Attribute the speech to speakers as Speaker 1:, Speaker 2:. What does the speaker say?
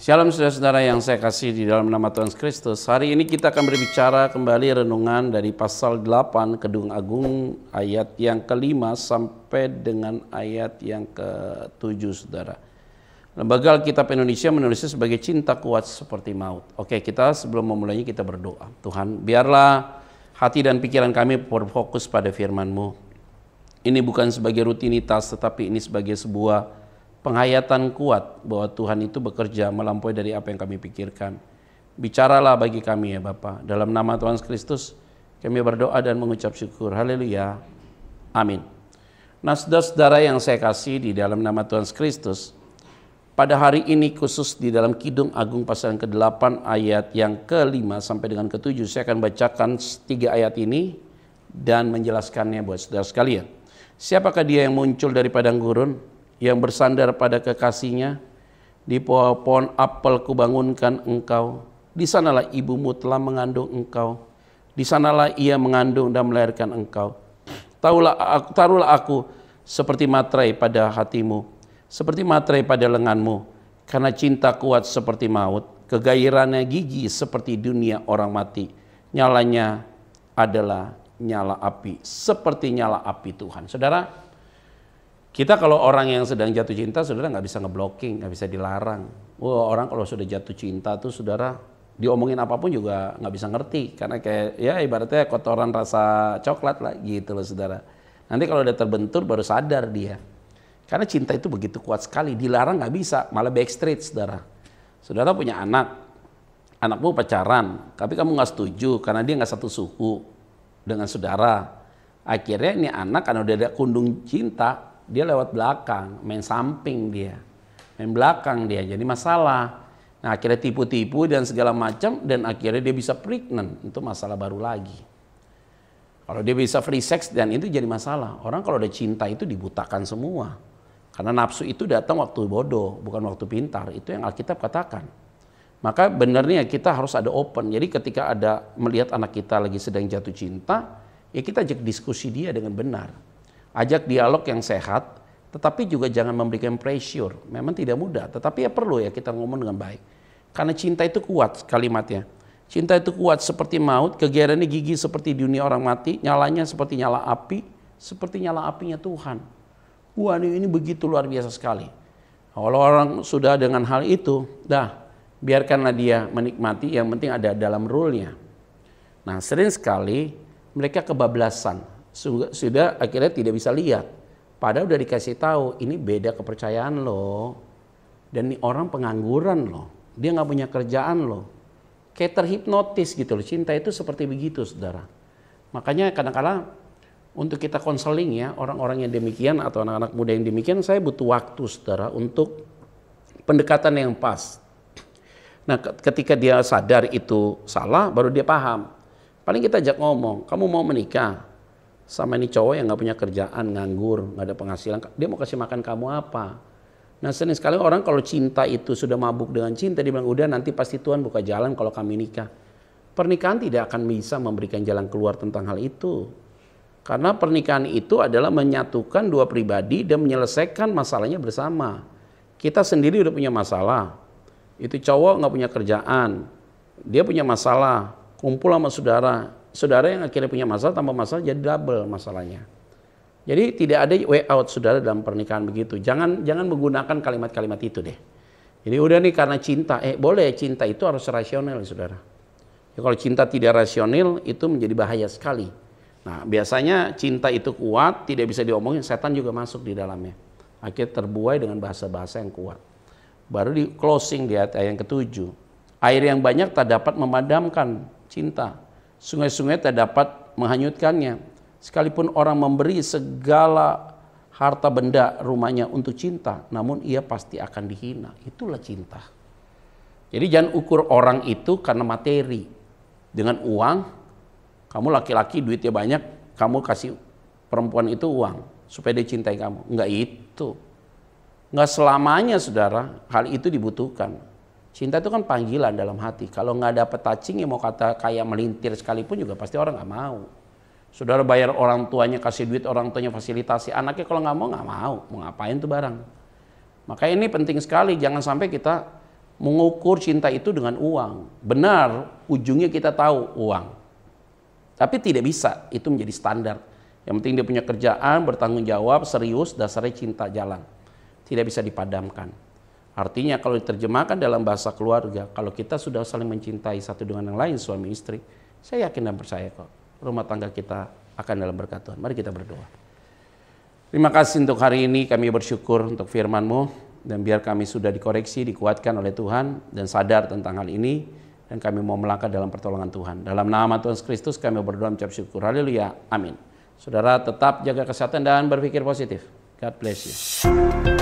Speaker 1: Shalom saudara-saudara yang saya kasih di dalam nama Tuhan Kristus. Hari ini kita akan berbicara kembali renungan dari pasal 8 Kedung Agung ayat yang kelima sampai dengan ayat yang ke ketujuh saudara. Lembaga Alkitab Indonesia menulisnya sebagai cinta kuat seperti maut. Oke kita sebelum memulainya kita berdoa. Tuhan biarlah hati dan pikiran kami berfokus pada firman-Mu. Ini bukan sebagai rutinitas tetapi ini sebagai sebuah penghayatan kuat bahwa Tuhan itu bekerja melampaui dari apa yang kami pikirkan. Bicaralah bagi kami ya Bapak. Dalam nama Tuhan Kristus kami berdoa dan mengucap syukur. Haleluya. Amin. Nah saudara-saudara yang saya kasih di dalam nama Tuhan Kristus, pada hari ini khusus di dalam Kidung Agung pasal ke-8 ayat yang ke-5 sampai dengan ke-7 saya akan bacakan tiga ayat ini dan menjelaskannya buat saudara sekalian. Siapakah dia yang muncul dari padang gurun? yang bersandar pada kekasihnya, di pohon apel kubangunkan engkau, di sanalah ibumu telah mengandung engkau, di sanalah ia mengandung dan melahirkan engkau. Taulah aku, taruhlah aku seperti materai pada hatimu, seperti materai pada lenganmu, karena cinta kuat seperti maut, kegairannya gigi seperti dunia orang mati, nyalanya adalah nyala api, seperti nyala api Tuhan. Saudara, kita kalau orang yang sedang jatuh cinta, saudara nggak bisa ngeblocking, nggak bisa dilarang. Wah orang kalau sudah jatuh cinta tuh saudara diomongin apapun juga nggak bisa ngerti karena kayak ya ibaratnya kotoran rasa coklat lah gitu loh saudara. Nanti kalau udah terbentur baru sadar dia. Karena cinta itu begitu kuat sekali, dilarang nggak bisa, malah backstreet saudara. Saudara punya anak, anakmu pacaran, tapi kamu nggak setuju karena dia nggak satu suku dengan saudara. Akhirnya ini anak karena udah ada kundung cinta, dia lewat belakang, main samping dia, main belakang dia, jadi masalah. Nah akhirnya tipu-tipu dan segala macam dan akhirnya dia bisa pregnant, itu masalah baru lagi. Kalau dia bisa free sex dan itu jadi masalah. Orang kalau udah cinta itu dibutakan semua. Karena nafsu itu datang waktu bodoh, bukan waktu pintar. Itu yang Alkitab katakan. Maka benarnya kita harus ada open. Jadi ketika ada melihat anak kita lagi sedang jatuh cinta, ya kita ajak diskusi dia dengan benar. Ajak dialog yang sehat, tetapi juga jangan memberikan pressure. Memang tidak mudah, tetapi ya perlu ya kita ngomong dengan baik. Karena cinta itu kuat kalimatnya. Cinta itu kuat seperti maut, kegiarannya gigi seperti dunia orang mati, nyalanya seperti nyala api, seperti nyala apinya Tuhan. Wah ini, ini begitu luar biasa sekali. Kalau orang sudah dengan hal itu, dah biarkanlah dia menikmati, yang penting ada dalam rule-nya. Nah sering sekali mereka kebablasan, sudah akhirnya tidak bisa lihat. Padahal udah dikasih tahu ini beda kepercayaan loh. Dan ini orang pengangguran loh. Dia nggak punya kerjaan loh. Kayak terhipnotis gitu loh. Cinta itu seperti begitu saudara. Makanya kadang-kadang untuk kita konseling ya orang-orang yang demikian atau anak-anak muda yang demikian saya butuh waktu saudara untuk pendekatan yang pas. Nah ketika dia sadar itu salah baru dia paham. Paling kita ajak ngomong, kamu mau menikah? sama ini cowok yang nggak punya kerjaan, nganggur, nggak ada penghasilan, dia mau kasih makan kamu apa? Nah sering sekali orang kalau cinta itu sudah mabuk dengan cinta, dia bilang udah nanti pasti Tuhan buka jalan kalau kami nikah. Pernikahan tidak akan bisa memberikan jalan keluar tentang hal itu. Karena pernikahan itu adalah menyatukan dua pribadi dan menyelesaikan masalahnya bersama. Kita sendiri udah punya masalah. Itu cowok nggak punya kerjaan. Dia punya masalah. Kumpul sama saudara saudara yang akhirnya punya masalah tambah masalah jadi double masalahnya. Jadi tidak ada way out saudara dalam pernikahan begitu. Jangan jangan menggunakan kalimat-kalimat itu deh. Jadi udah nih karena cinta, eh boleh cinta itu harus rasional saudara. Ya, kalau cinta tidak rasional itu menjadi bahaya sekali. Nah biasanya cinta itu kuat, tidak bisa diomongin, setan juga masuk di dalamnya. Akhirnya terbuai dengan bahasa-bahasa yang kuat. Baru di closing di ayat yang ketujuh. Air yang banyak tak dapat memadamkan cinta sungai-sungai tak dapat menghanyutkannya. Sekalipun orang memberi segala harta benda rumahnya untuk cinta, namun ia pasti akan dihina. Itulah cinta. Jadi jangan ukur orang itu karena materi. Dengan uang, kamu laki-laki duitnya banyak, kamu kasih perempuan itu uang supaya dia cintai kamu. Enggak itu. Enggak selamanya saudara, hal itu dibutuhkan. Cinta itu kan panggilan dalam hati. Kalau nggak ada touching ya mau kata kayak melintir sekalipun juga pasti orang nggak mau. Saudara bayar orang tuanya, kasih duit orang tuanya, fasilitasi anaknya kalau nggak mau nggak mau, mau ngapain tuh barang. Maka ini penting sekali, jangan sampai kita mengukur cinta itu dengan uang. Benar, ujungnya kita tahu uang. Tapi tidak bisa, itu menjadi standar. Yang penting dia punya kerjaan, bertanggung jawab, serius, dasarnya cinta jalan. Tidak bisa dipadamkan. Artinya kalau diterjemahkan dalam bahasa keluarga, kalau kita sudah saling mencintai satu dengan yang lain suami istri, saya yakin dan percaya kok rumah tangga kita akan dalam berkat Tuhan. Mari kita berdoa. Terima kasih untuk hari ini kami bersyukur untuk firman-Mu dan biar kami sudah dikoreksi, dikuatkan oleh Tuhan dan sadar tentang hal ini dan kami mau melangkah dalam pertolongan Tuhan. Dalam nama Tuhan Kristus kami berdoa mencap syukur. Haleluya. Amin. Saudara tetap jaga kesehatan dan berpikir positif. God bless you.